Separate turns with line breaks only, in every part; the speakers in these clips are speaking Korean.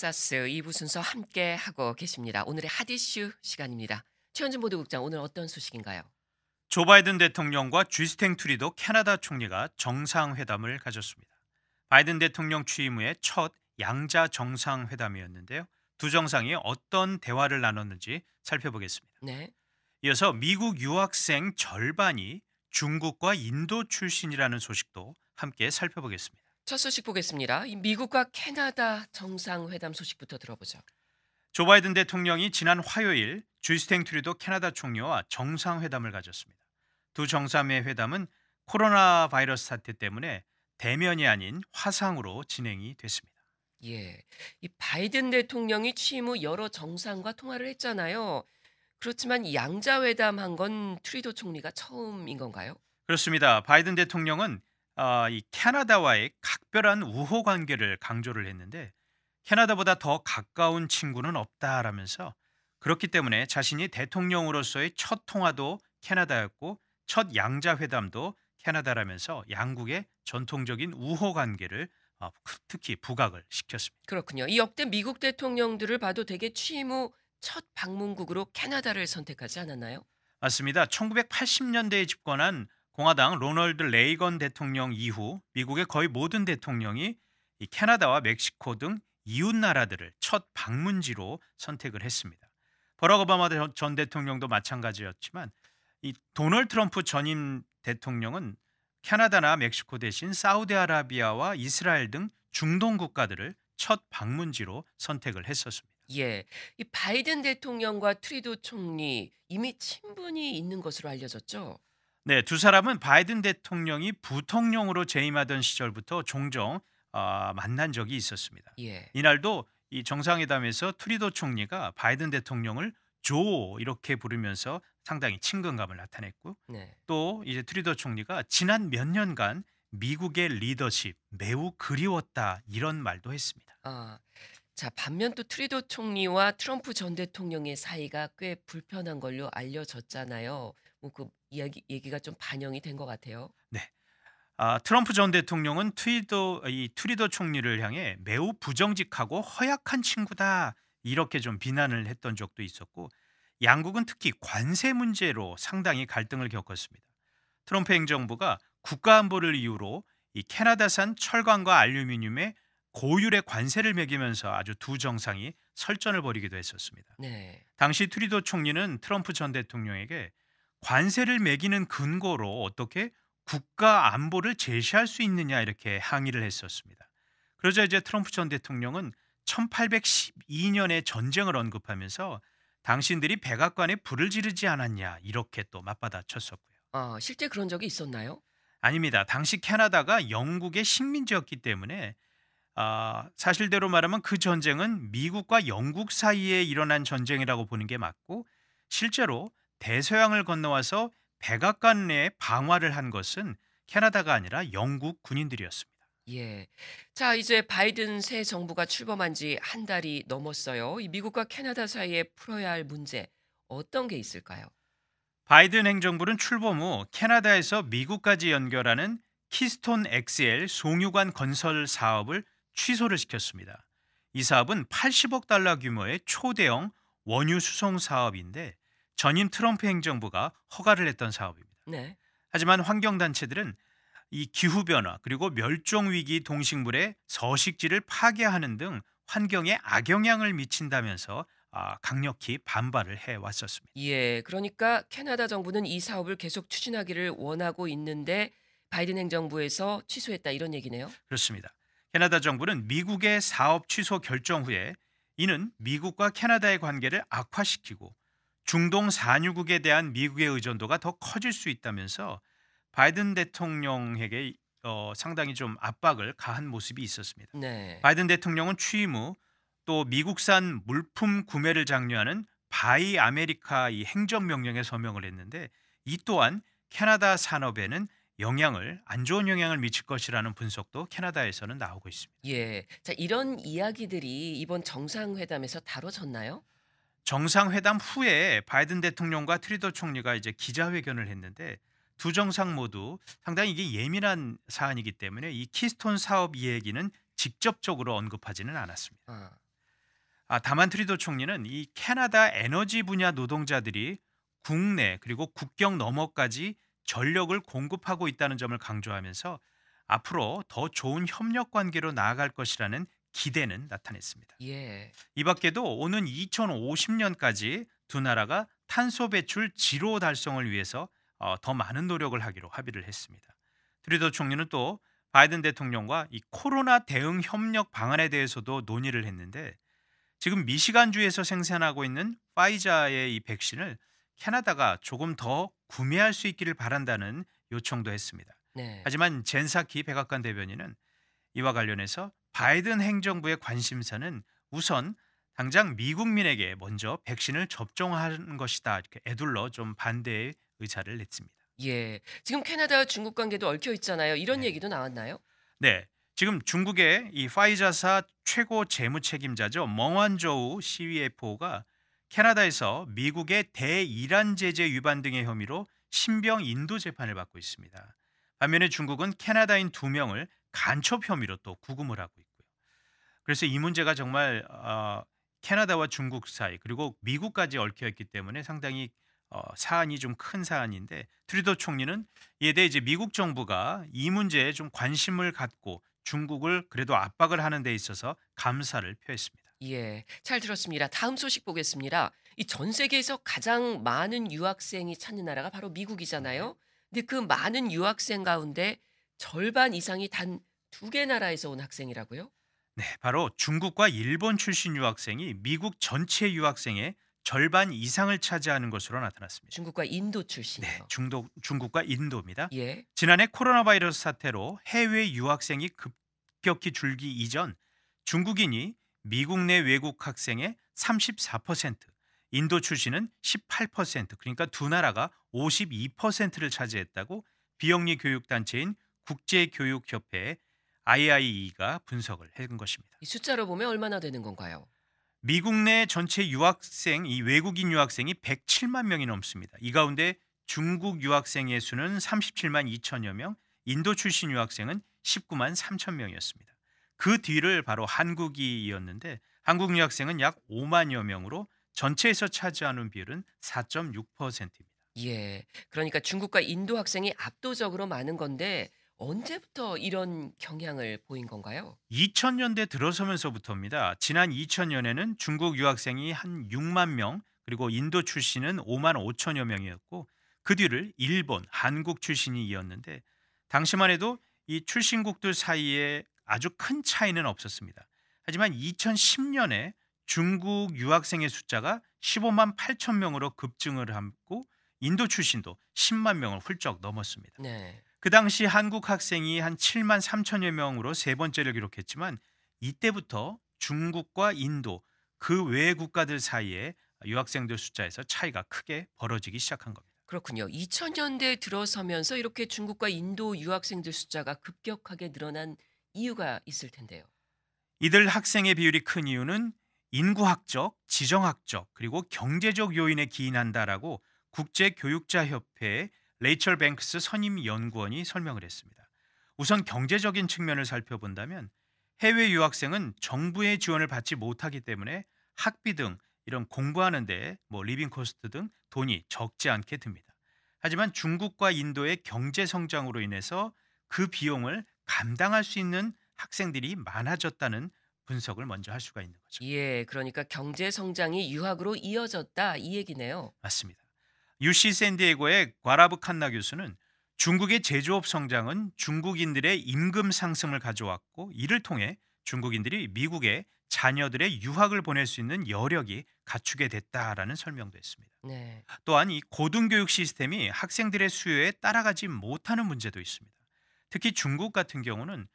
텍사스 2부 순서 함께 하고 계십니다. 오늘의 핫이슈 시간입니다. 최현진 보도국장 오늘 어떤 소식인가요?
조 바이든 대통령과 쥐스탱 투리도 캐나다 총리가 정상회담을 가졌습니다. 바이든 대통령 취임 후에 첫 양자 정상회담이었는데요. 두 정상이 어떤 대화를 나눴는지 살펴보겠습니다. 네. 이어서 미국 유학생 절반이 중국과 인도 출신이라는 소식도 함께 살펴보겠습니다.
첫 소식 보겠습니다. 미국과 캐나다 정상회담 소식부터 들어보죠.
조 바이든 대통령이 지난 화요일 주스탱 트리도 캐나다 총리와 정상회담을 가졌습니다. 두 정상의 회담은 코로나 바이러스 사태 때문에 대면이 아닌 화상으로 진행이 됐습니다.
예, 이 바이든 대통령이 취임 후 여러 정상과 통화를 했잖아요. 그렇지만 양자 회담한 건 트리도 총리가 처음인 건가요?
그렇습니다. 바이든 대통령은 아, 이 캐나다와의 각별한 우호 관계를 강조를 했는데 캐나다보다 더 가까운 친구는 없다라면서 그렇기 때문에 자신이 대통령으로서의 첫 통화도 캐나다였고 첫 양자 회담도 캐나다라면서 양국의 전통적인 우호 관계를 어, 특히 부각을 시켰습니다.
그렇군요. 이 역대 미국 대통령들을 봐도 되게 취임 후 첫 방문국으로 캐나다를 선택하지 않았나요?
맞습니다. 1980년대에 집권한 공화당 로널드 레이건 대통령 이후 미국의 거의 모든 대통령이 캐나다와 멕시코 등 이웃 나라들을 첫 방문지로 선택을 했습니다. 버락 오바마 전 대통령도 마찬가지였지만 이 도널드 트럼프 전임 대통령은 캐나다나 멕시코 대신 사우디아라비아와 이스라엘 등 중동 국가들을 첫 방문지로 선택을 했었습니다. 예,
이 바이든 대통령과 트리도 총리 이미 친분이 있는 것으로 알려졌죠.
네, 두 사람은 바이든 대통령이 부통령으로 재임하던 시절부터 종종 어, 만난 적이 있었습니다. 예. 이날도 이 정상회담에서 트리도 총리가 바이든 대통령을 조 이렇게 부르면서 상당히 친근감을 나타냈고 네. 또 이제 트리도 총리가 지난 몇 년간 미국의 리더십 매우 그리웠다
이런 말도 했습니다. 아, 자 반면 또 트리도 총리와 트럼프 전 대통령의 사이가 꽤 불편한 걸로 알려졌잖아요. 뭐그 이야기 얘기가 좀 반영이 된 것 같아요.
네. 아, 트럼프 전 대통령은 트리도이 트리더 총리를 향해 매우 부정직하고 허약한 친구다 이렇게 좀 비난을 했던 적도 있었고 양국은 특히 관세 문제로 상당히 갈등을 겪었습니다. 트럼프 행정부가 국가안보를 이유로 이 캐나다산 철강과 알루미늄에 고율의 관세를 매기면서 아주 두 정상이 설전을 벌이기도 했었습니다. 네. 당시 트리도 총리는 트럼프 전 대통령에게 관세를 매기는 근거로 어떻게 국가 안보를 제시할 수 있느냐 이렇게 항의를 했었습니다. 그러자 이제 트럼프 전 대통령은 1812년의 전쟁을 언급하면서 당신들이 백악관에 불을 지르지 않았냐 이렇게 또 맞받아쳤었고요.
아, 실제 그런 적이 있었나요?
아닙니다. 당시 캐나다가 영국의 식민지였기 때문에 아, 사실대로 말하면 그 전쟁은 미국과 영국 사이에 일어난 전쟁이라고 보는 게 맞고 실제로 대서양을 건너와서 백악관 내에 방화를 한 것은 캐나다가 아니라 영국 군인들이었습니다. 예.
자, 이제 바이든 새 정부가 출범한 지 한 달이 넘었어요. 이 미국과 캐나다 사이에 풀어야 할 문제 어떤 게 있을까요?
바이든 행정부는 출범 후 캐나다에서 미국까지 연결하는 키스톤 XL 송유관 건설 사업을 취소를 시켰습니다. 이 사업은 80억 달러 규모의 초대형 원유 수송 사업인데 전임 트럼프 행정부가 허가를 했던 사업입니다. 네. 하지만 환경단체들은 이 기후변화 그리고 멸종위기 동식물의 서식지를 파괴하는 등 환경에 악영향을 미친다면서 아, 강력히 반발을 해왔었습니다.
예, 그러니까 캐나다 정부는 이 사업을 계속 추진하기를 원하고 있는데 바이든 행정부에서 취소했다 이런 얘기네요.
그렇습니다. 캐나다 정부는 미국의 사업 취소 결정 후에 이는 미국과 캐나다의 관계를 악화시키고 중동 산유국에 대한 미국의 의존도가 더 커질 수 있다면서 바이든 대통령에게 어, 상당히 좀 압박을 가한 모습이 있었습니다. 네. 바이든 대통령은 취임 후 또 미국산 물품 구매를 장려하는 바이 아메리카 이 행정명령에 서명을 했는데 이 또한 캐나다 산업에는 영향을 안 좋은 영향을 미칠 것이라는 분석도 캐나다에서는 나오고 있습니다. 예.
자, 이런 이야기들이 이번 정상회담에서 다뤄졌나요?
정상회담 후에 바이든 대통령과 트리더 총리가 이제 기자회견을 했는데 두 정상 모두 상당히 이게 예민한 사안이기 때문에 이 키스톤 사업 이야기는 직접적으로 언급하지는 않았습니다. 아, 아 다만 트리도 총리는 이 캐나다 에너지 분야 노동자들이 국내 그리고 국경 넘어까지 전력을 공급하고 있다는 점을 강조하면서 앞으로 더 좋은 협력 관계로 나아갈 것이라는 기대는 나타냈습니다. 예. 이 밖에도 오는 2050년까지 두 나라가 탄소 배출 지로 달성을 위해서 어, 더 많은 노력을 하기로 합의를 했습니다. 트리도 총리는 또 바이든 대통령과 이 코로나 대응 협력 방안에 대해서도 논의를 했는데 지금 미시간주에서 생산하고 있는 파이자의 이 백신을 캐나다가 조금 더 구매할 수 있기를 바란다는 요청도 했습니다. 네. 하지만 젠사키 백악관 대변인은 이와 관련해서 바이든 행정부의 관심사는 우선 당장 미국민에게 먼저 백신을 접종하는 것이다. 이렇게 애둘러 좀 반대의 의사를 냈습니다. 예.
지금 캐나다와 중국 관계도 얽혀 있잖아요. 이런 네. 얘기도 나왔나요?
네. 지금 중국의 이 파이자사 최고 재무 책임자죠. 멍완저우 CEFO가 캐나다에서 미국의 대이란 제재 위반 등의 혐의로 신병 인도 재판을 받고 있습니다. 반면에 중국은 캐나다인 두 명을 간첩 혐의로 또 구금을 하고 있고 그래서 이 문제가 정말 어, 캐나다와 중국 사이 그리고 미국까지 얽혀 있기 때문에 상당히 어, 사안이 좀 큰 사안인데 트리도 총리는 이에 대해 이제 미국 정부가 이 문제에 좀 관심을 갖고 중국을 그래도 압박을 하는 데 있어서 감사를 표했습니다. 예,
잘 들었습니다. 다음 소식 보겠습니다. 이 전 세계에서 가장 많은 유학생이 찾는 나라가 바로 미국이잖아요. 네. 근데 그 많은 유학생 가운데 절반 이상이 단 두 개 나라에서 온 학생이라고요?
네, 바로 중국과 일본 출신 유학생이 미국 전체 유학생의 절반 이상을 차지하는 것으로 나타났습니다. 중국과 인도 네, 출신이 중도, 중국과 인도입니다. 예. 지난해 코로나 바이러스 사태로 해외 유학생이 급격히 줄기 이전 중국인이 미국 내 외국 학생의 34%, 인도 출신은 18%, 그러니까 두 나라가 52%를 차지했다고 비영리 교육 단체인 국제교육협회의 IIE가 분석을 해낸 것입니다.
숫자로 보면 얼마나 되는 건가요?
미국 내 전체 유학생 이 외국인 유학생이 107만 명이 넘습니다. 이 가운데 중국 유학생의 수는 37만 2천여 명, 인도 출신 유학생은 19만 3천 명이었습니다. 그 뒤를 바로 한국이었는데 한국 유학생은 약 5만여 명으로 전체에서
차지하는 비율은
4.6%입니다.
예. 그러니까 중국과 인도 학생이 압도적으로 많은 건데 언제부터 이런 경향을 보인 건가요?
2000년대 들어서면서부터입니다. 지난 2000년에는 중국 유학생이 한 6만 명, 그리고 인도 출신은 5만 5천여 명이었고 그 뒤를 일본, 한국 출신이 이었는데 당시만 해도 이 출신국들 사이에 아주 큰 차이는 없었습니다. 하지만 2010년에 중국 유학생의 숫자가 15만 8천 명으로 급증을 하고 인도 출신도 10만 명을 훌쩍 넘었습니다. 네. 그 당시 한국 학생이 한 7만 3천여 명으로 세 번째를 기록했지만 이때부터 중국과 인도 그 외 국가들 사이에 유학생들 숫자에서 차이가 크게 벌어지기 시작한 겁니다.
그렇군요. 2000년대 들어서면서 이렇게 중국과 인도 유학생들 숫자가 급격하게 늘어난 이유가 있을 텐데요.
이들 학생의 비율이 큰 이유는 인구학적, 지정학적, 그리고 경제적 요인에 기인한다라고 국제교육자협회 레이첼 뱅크스 선임 연구원이 설명을 했습니다. 우선 경제적인 측면을 살펴본다면 해외 유학생은 정부의 지원을 받지 못하기 때문에 학비 등 이런 공부하는 데뭐 리빙 코스트 등 돈이 적지 않게 듭니다. 하지만 중국과 인도의 경제 성장으로 인해서 그 비용을 감당할 수 있는 학생들이 많아졌다는 분석을 먼저 할 수가 있는
거죠. 예, 그러니까 경제 성장이 유학으로 이어졌다 이 얘기네요.
맞습니다. UC 샌디에고의 과라브 칸나 교수는 중국의 제조업 성장은 중국인들의 임금 상승을 가져왔고 이를 통해 중국인들이 미국에 자녀들의 유학을 보낼 수 있는 여력이 갖추게 됐다라는 설명도 했습니다. 네. 또한 이 고등교육 시스템이 학생들의 수요에 따라가지 못하는 문제도 있습니다. 특히 중국 같은 경우는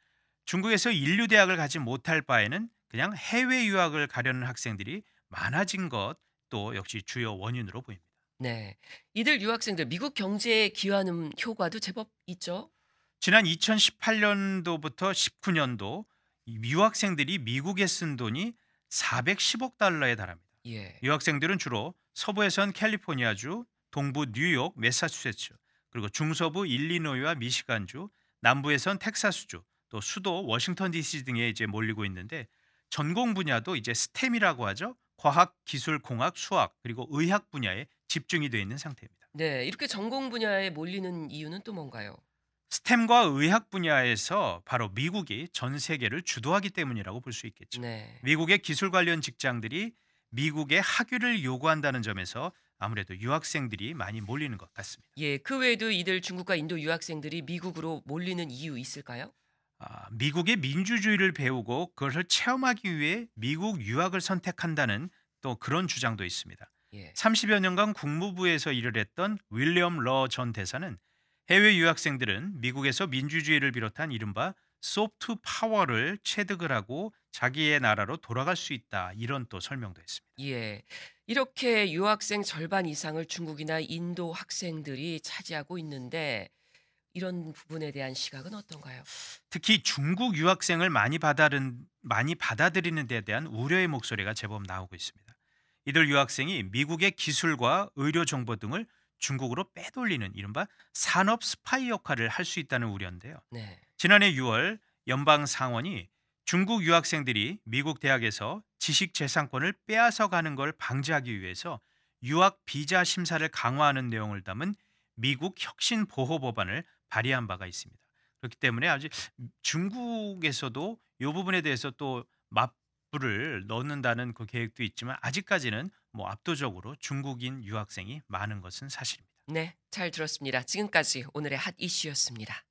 중국에서 인류 대학을 가지 못할 바에는 그냥 해외 유학을 가려는 학생들이 많아진 것 또 역시 주요 원인으로 보입니다.
네. 이들 유학생들 미국 경제에 기여하는 효과도 제법 있죠.
지난 2018년도부터 19년도 유학생들이 미국에 쓴 돈이 410억 달러에 달합니다. 예. 유학생들은 주로 서부에선 캘리포니아주, 동부 뉴욕, 메사추세츠, 그리고 중서부 일리노이와 미시간주, 남부에선 텍사스주, 또 수도 워싱턴 DC 등에 이제 몰리고 있는데 전공 분야도 이제 스템이라고 하죠. 과학, 기술, 공학, 수학 그리고 의학 분야에 집중이 돼 있는 상태입니다.
네, 이렇게 전공 분야에 몰리는 이유는 또 뭔가요?
스템과 의학 분야에서 바로 미국이 전 세계를 주도하기 때문이라고 볼 수 있겠죠. 네. 미국의 기술 관련 직장들이 미국의 학위를 요구한다는 점에서 아무래도 유학생들이 많이 몰리는 것 같습니다.
예, 그 외에도 이들 중국과 인도 유학생들이 미국으로 몰리는 이유 있을까요?
아, 미국의 민주주의를 배우고 그것을 체험하기 위해 미국 유학을 선택한다는 또 그런 주장도 있습니다. 30여 예. 년간 국무부에서 일을 했던 윌리엄 러 전 대사는 해외 유학생들은 미국에서 민주주의를 비롯한 이른바 소프트 파워를 체득을 하고 자기의 나라로 돌아갈 수 있다 이런 또 설명도 했습니다.
예. 이렇게 유학생 절반 이상을 중국이나 인도 학생들이 차지하고 있는데 이런 부분에 대한 시각은 어떤가요?
특히 중국 유학생을 많이 받아 많이 받아들이는 데 대한 우려의 목소리가 제법 나오고 있습니다. 이들 유학생이 미국의 기술과 의료 정보 등을 중국으로 빼돌리는 이른바 산업 스파이 역할을 할 수 있다는 우려인데요. 네. 지난해 6월 연방 상원이 중국 유학생들이 미국 대학에서 지식 재산권을 빼앗아 가는 걸 방지하기 위해서 유학 비자 심사를 강화하는 내용을 담은 미국 혁신 보호 법안을 발의한 바가 있습니다. 그렇기 때문에 아직 중국에서도 이 부분에 대해서 또 불을 넣는다는 그 계획도 있지만 아직까지는 뭐 압도적으로 중국인 유학생이 많은 것은 사실입니다.
네, 잘 들었습니다. 지금까지 오늘의 핫 이슈였습니다.